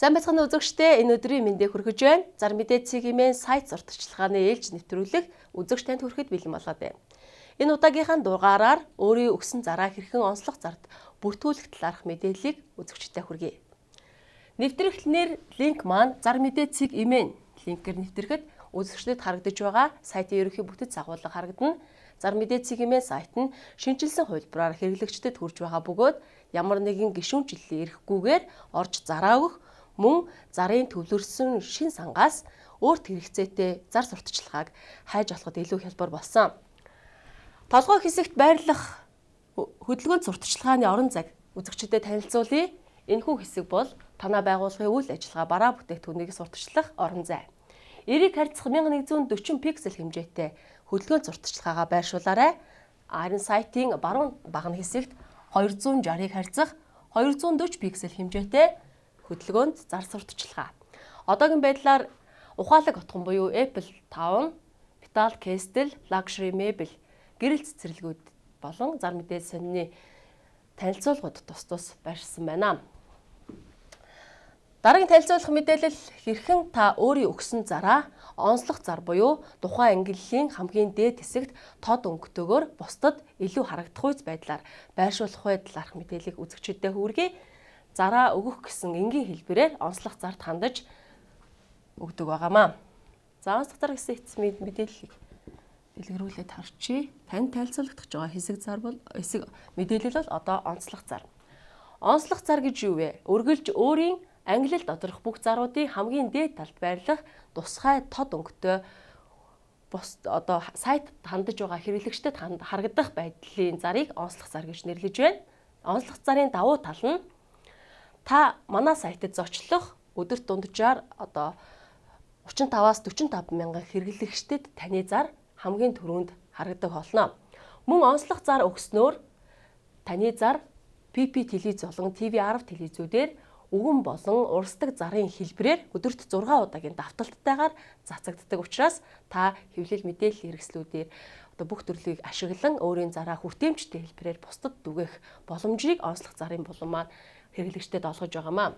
Сайн байцгаана үзэгчтэй энэ өдрийн мэндийг хүргэж байна. Зар мэдээ цэгийн сайт сурталчилгааны ээлж нэвтрүүлэг үзэгч танд хүрэхэд бэлэн болоод байна. Энэ удаагийнхаа дугаараар өөрийн өгсөн зараа хэрхэн онцлох зард бүртгүүлэх талаарх мэдээллийг үзэгчтэй хүргэе. Нэвтрүүлгээр линк маань зар мэдээ цэг имэн линкээр нэвтрэхэд үзэгчдэд харагдаж байгаа сайтын ерөнхий бүтэц агуулга харагдана. Зар мэдээ цэг имэн сайт нь шинжилсэн хувилбараар хэрэглэгчдэд хүрж байгаа бөгөөд ямар нэгэн гишүүнчлэл ирэхгүйгээр орж зараа өгөх мөн зарын төвлөрсөн шин сангаас өөрт хэрэгцээтэй зар сурталчилгааг хайж олоход илүү хялбар болсон. Толгой хэсэгт байрлах хөдөлгөөний сурталчилгааны орон зай үзэгчдэд танилцуулъя. Энэхүү хэсэг бол танай байгууллагын үйл ажиллагаа бараа бүтээгдэхүүнийг сурталчлах орон зай. Эрийг харьцах 1140 пиксел хэмжээтэй хөдөлгөөний сурталчилгаагаа байршуулаарай. Харин сайтын баруун багны хэсэгт 260-ыг харьцах 240 пиксел хэмжээтэй хөдөлгөөнд зар сурталчилгаа. Одоогийн байдлаар ухаалаг отхон буюу Apple 5, Vital Kestel, Luxury Mebel гэрэл цэцэрлэгүүд болон зар мэдээлэл сонины танилцуулгууд тус тус барьсан байна. Дараагийн танилцуулах мэдээлэл хэрхэн та өөрийн өгсөн зараа онцлог зар буюу тухайн ангиллын хамгийн дээд хэсэгт тод өнгөтэйгээр бусдад илүү харагдах үйс байдлаар байршуулах вэ талаарх мэдээллийг үзэгчдэд хүргэе зараа өгөх гэсэн энгийн хэлбэрээр онцлог зарт хандаж өгдөг байгаамаа. За онцлог зар гэсэн эцэс мэдээллийг дэлгэрүүлээд харчий. Танд тайлцуулагдах байгаа хэсэг зар бол хэсэг мэдээлэл бол одоо онцлог зар. Онцлог зар гэж юу вэ? Өргөлж өөрийн англилд оторох бүх заруудын хамгийн дээд талд байрлах тусгай тод өнгөтэй бус одоо сайт хандаж байгаа хэрэглэгчдэд харагдах байдлын зарыг онцлог зар гэж нэрлэж байна. Онцлог зарын давуу тал нь та манай сайтад зочлох өдөрт дунджаар одоо 35-аас 45 мянган хэрэглэгчдэд таны зар хамгийн түрүүнд харагдаг болно. Мөн онцлог зар өгснөөр таны зар PP телевиз болон TV10 телевизүүдээр өгөн болон урсдаг зарын хэлбэрээр өдөрт 6 удаагийн давталттайгаар цацагддаг учраас та хэвлэл мэдээлэл хэрэгслүүдээр одоо бүх төрлийг ашиглан өөрийн зараа хүртээмжтэй хэлбэрээр бусдад түгэх боломжийг онцлог зарын булан маань хэрэглэгчдэд олгож байгаамаа.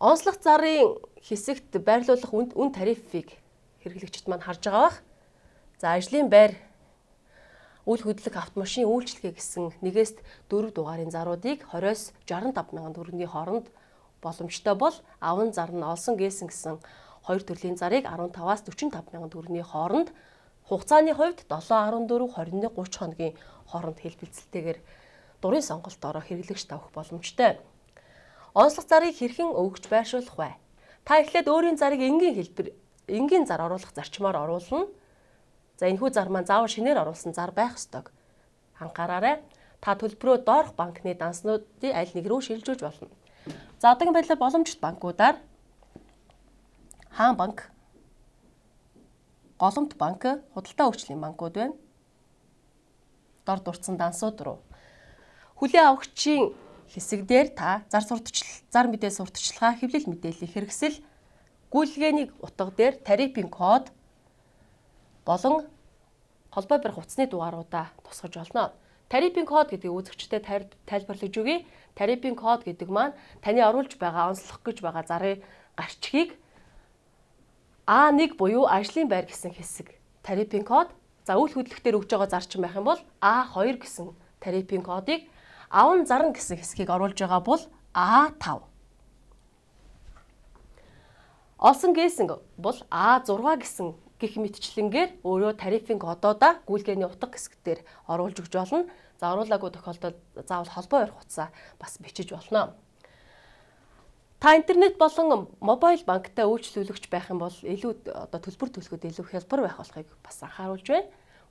Онцлог зарын хэсэгт байрлуулах үн, үн тарифыг хэрэглэгчд маань харж байгаа бах. За ажлын байр үйл хөдлөх автомашин үйлчлэгээ гэсэн нэгээс дөрв дугаарын заруудыг 20-с 65 мянган төгрөгийн хооронд боломжтой бол аван зар нь олсон гэсэн гэсэн хоёр төрлийн зарыг 15-аас 45 мянган төгрөгийн хооронд хугацааны хувьд 7.14 21 30 хоногийн хооронд хэлбэлцэлтэйгээр дурын сонголт ороо хэрэглэгч тавих боломжтой. Онцлог зарыг хэрхэн өвгөж байршуулах вэ? Та эхлээд өөрийн зарыг энгийн хэлбэр энгийн зар оруулах зарчмаар оруулна. За энэхүү зар маань заавал шинээр оруулсан зар байх ёстой. Анхаараарай. Та төлбөрөө доорх банкны данснуудын аль нэг рүү шилжүүлж болно. За одоогийн байдлаар боломжит банкудаар Хаан банк, Голомт банк, худалдаа хөгжлийн банкуд байна. Дор дурдсан дансууд руу Хүлээ авахчийн хэсэг дээр та зар сурталчил, зар мэдээ сурталчилгаа, хэвлэл мэдээллийн хэрэгсэл, гүйлгээний утга дээр тарифын код болон холбоо барих утасны дугааруудаа тусгаж олно. Тарифын код гэдэг үзэгчтэй тайлбарлаж өгье. Тарифын код гэдэг маань таны оруулж байгаа онцлох гэж байгаа зарын гарчгийг А1 буюу ажлын байр гэсэн хэсэг тарифын код. За үйл хөдлөлтөөр өгж байгаа зарчим байх юм бол А2 гэсэн тарифын кодыг аван зарн гэсэн хэсгийг оруулж байгаа бол А5. Олсон гэсэн бол А6 гэсэн гих мэтчлэнгээр өөрөө тарифын кодоодаа гүйлгээний утга хэсгээр оруулж өгч болно. За оруулаагүй тохиолдолд заавал холбоо ярих утсаа бас бичиж болно. Та интернет болон мобайл банктай үйлчлүүлэгч байх юм бол илүү одоо төлбөр төлөхөд илүү хялбар байх болохыг бас анхааруулж байна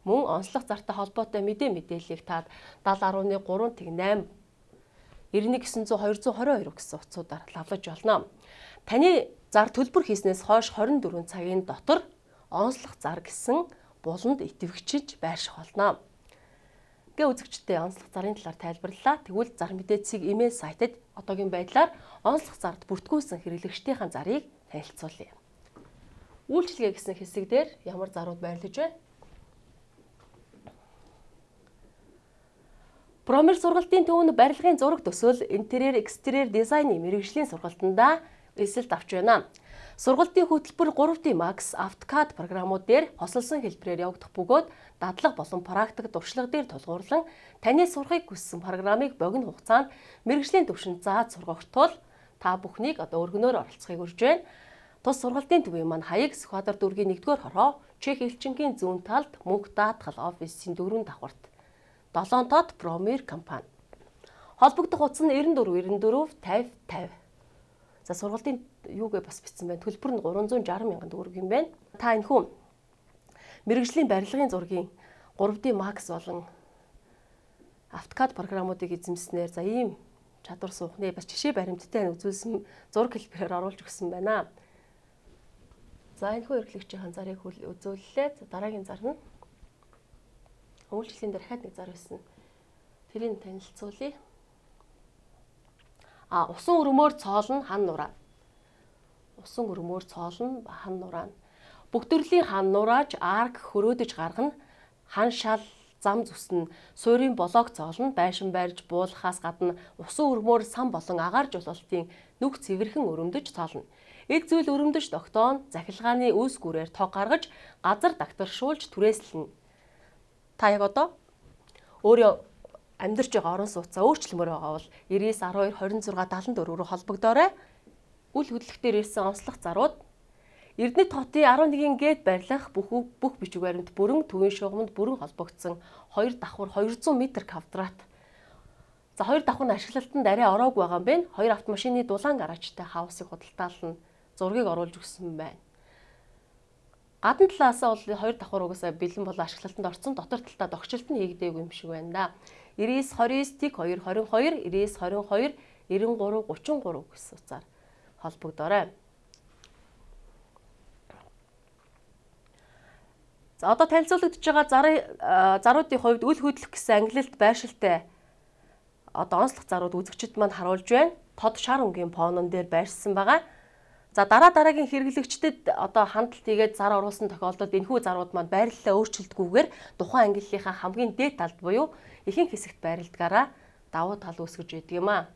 мөн онцлог зартай холбоотой мэдээ мэдээллийг таад 70.3.8 9900222 гэсэн утсуудаар лавлаж болно. Таны зар төлбөр хийснээс хойш 24 цагийн дотор онцлог зар гэсэн буланд идэвхжиж байрших болно. Гэ үзэгчтэй онцлог зарын талаар тайлбарлалаа. Тэгвэл зар мэдээцийг имэйл сайтад одоогийн байдлаар онцлог зард бүртгүүлсэн хэрэглэгчдийн зарыг танилцуулъя. Үйлчилгээ гэсэн хэсэг дээр ямар зарууд байрлаж байна? Промер сургалтын төвөнд барилгын зураг төсөөл, интерьер, экстерьер дизайны мэрэгжлийн сургалтанда эсэлт авч байна. Сургалтын хөтөлбөр 3D Max, AutoCAD программууд дээр хослолсон хэлбэрээр явагдах бөгөөд дадлаг болон практик дуршлаг дээр тулгуурлан таны сурахыг хүссэн программыг богино хугацаанд мэрэгжлийн түвшинд зааж сургах тул та бүхнийг одоо өргөнөөр оролцохыг урьж байна. Тус сургалтын төвийн маань Хаяг Сүхбаатар дүүргийн 1-р хороо Чех элчингийн зүүн талд Мөнх даатгал офисын дөрөв давхарт 7 тод Промер компани. Холбогдох утас нь 94 94 50 50. За сургалтын юугээ бас бичсэн байна. Төлбөр нь 360 мянган төгрөг юм байна. Та энэ хүн мэрэгжлийн барилгын зургийн 3D Max болон AutoCAD програмуудыг эзэмснээр за ийм чадвар сухны бас жишээ баримттай үзүүлсэн зураг хэлбэрээр оруулж өгсөн байна. За энэ хүү эрхлэгчийн зарыг үзүүллээ. Дараагийн зар нь Өвөлжлийн дарахад нэг зар байсан. Тэрийг танилцуулъя. А усан өрмөөр цоолно хан нураа. Усан өрмөөр цоолно хан нураа. Бүгдөрлийн хан нурааж арк хөрөөдөж гаргана. Хан шал зам зүснэ. Суурийн болоог цоолно, байшин барьж буулахаас гадна усан өрмөөр сан болон агаар жуулалтын нүх цэвэрхэн өрөмдөж цоолно. Эг зүйл өрөмдөж тогтооно, захилгааны үүс гүрээр тог гаргаж газар дагтаршуулж түрээслэнэ та яг одоо өөрөө амьдарч байгаа орон сууцаа өөрчлөмөр байгаа бол 99 12 26 74 рүү холбогдоорой. Үл хөдлөлтөөр ирсэн онцлог зарууд Эрдэнэт хотын 11 гээд барьлах бүх бүх бичиг баримт бүрэн төвийн шугамд бүрэн холбогдсон 2 давхар 200 м квадрат. За 2 давхны ашиглалтанд арай ороог байгаа юм бэ? 2 автомашины дулаан гараачтай хаусыг худалдаална. Зургийг оруулж өгсөн байна гадна талаасаа бол хоёр давхар угаасаа бэлэн болон ашиглалтанд орсон дотор талдаа тогтчлт нь хийгдээгүй юм шиг байна да. 99 29 тик 2 22 99 22 93 33 гэсэн утсаар холбогдорой. За одоо танилцуулагдж байгаа заруудын хувьд үл хөдлөх гэсэн ангилалт байршилтай одоо онцлог зарууд үзэгчд манд харуулж байна. Тод шар өнгийн фонон дээр байршсан байгаа. За дараа дараагийн хэрэглэгчдэд одоо хандлт хийгээд зар оруулсан тохиолдолд энэхүү зарууд маань байрлалаа өөрчилдгүүгээр тухайн ангиллийнхаа хамгийн дээд талд буюу ихэнх хэсэгт байрладгаараа давуу тал үүсгэж байдаг юм аа.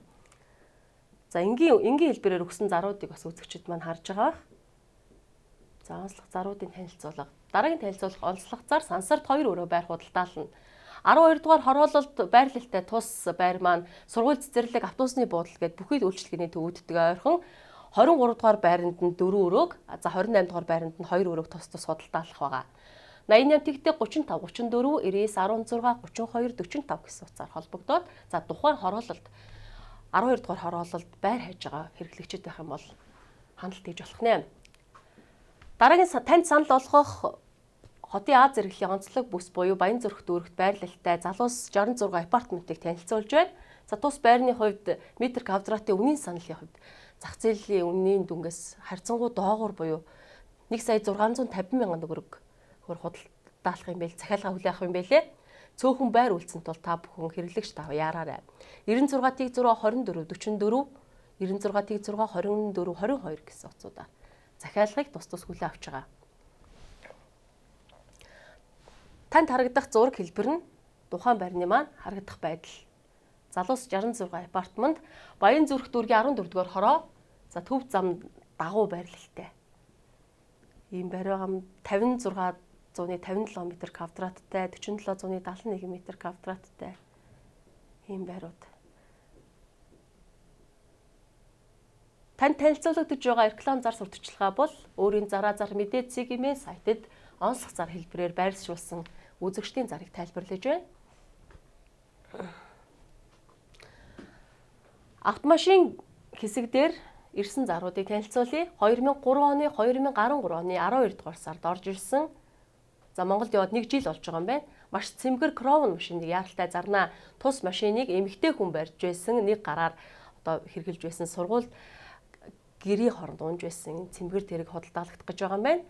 За энгийн энгийн хэлбэрээр өгсөн заруудыг бас үзэгчд маань харж байгаа. За онцлог заруудын танилцуулга. Дараагийн танилцуулга онцлог зар сансарт хоёр өрөө байр худалдаална. 12 дугаар хороололд байрлалтай тус байр маань сургууль цэцэрлэг автобусны буудлыг гээд бүхий үйлчлэгээний төвөддөг ойрхон 23 дугаар байранд нь 4 өрөөг, за 28 дугаар байранд нь 2 өрөөг тус тус худалдаалах байгаа. 88 тэгтээ 35 34 99 16 32 45 гэсэн утсаар холбогдоод за тухайн хороололд 12 дугаар хороололд байр хайж байгаа хэрэглэгчд байх юм бол хяналт хийж болох нэ. Дараагийн танд санал болгох Хотын Аз зэрэглэлийн онцлог бүс буюу Баянзүрх дүүрэгт байрлалтай залуус 66 апартментыг танилцуулж байна. За тус байрны хувьд метр квадратын үнийн саналын хувьд зах зээлийн үнийн дүнгээс харьцангуй доогуур буюу 1 сая 650 мянган төгрөг хөр худалдаалах юм байл захиалга хүлээх юм байлээ. Цөөхөн байр үлдсэн тул та бүхэн хэрэглэгч та яараарай. 96-ийг 6 24 44 96-ийг 6 24 22 гэсэн утсуудаар захиалгыг тус тус хүлээн авч байгаа. Танд харагдах зураг хэлбэр нь тухайн байрны маань харагдах байдал. Залуус 66 апартмент Баян зүрх дүүргийн 14 дугаар хороо За төв зам дагуу байрлалтай. Ийм баригам 56 зууны 57 м квадраттай, 47 зууны 71 м квадраттай ийм байрууд. Танд танилцуулагдж байгаа реклам зар сурталчилгаа бол өөрийн зараа зар мэдээ цэгийн сайтад онцлог зар хэлбэрээр байршуулсан үзэгчдийн зарыг тайлбарлаж байна. Автомашин хэсэг дээр ирсэн заруудыг танилцуулъя. 2003 оны 2013 оны 12 дугаар сард орж ирсэн. За Монголд яваад 1 жил болж байгаа юм байна. Маш цэмгэр Crown машиныг яралтай зарнаа. Тус машиныг эмэгтэй хүн барьж байсан нэг гараар одоо хэрглэж байсан сургуульд гэрийн хоронд унж байсан цэмгэр тэрэг хөдөлдаалагдах гэж байгаа юм байна.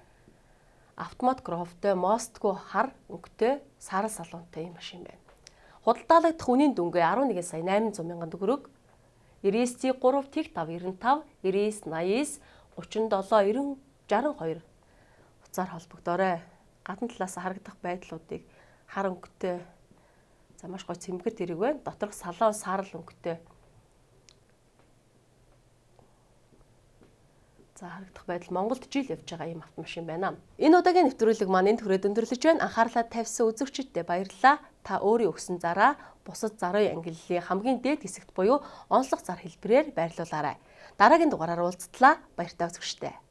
Автомат крофттой, мостгүй хар өнгөтэй, сара салонтой юм машин байна. Худалдаалагдах үнийн дүнгээ 11 сая 800 мянган төгрөг. 99 3 тэг 595 99 89 37 90 62 утсаар холбогдоорой. Гадна талаас харагдах байдлуудыг хар өнгөтэй за маш гоё цэмгэр дэрэг байна. Доторх салаан сарл өнгөтэй байгаасаа харагдах байдал Монголд жил явж байгаа ийм автомашин байна. Энэ удаагийн нэвтрүүлэг маань энд хүрээд өндөрлөж байна. Анхаарлаа тавьсан үзэгчдэд баярлалаа. Та өөрийн өгсөн зараа бусад зарын ангиллын хамгийн дээд хэсэгт буюу онцлог зар хэлбэрээр байрлуулаарай. Дараагийн дугаараар уулзтлаа. Баяртай үзэгчтэй.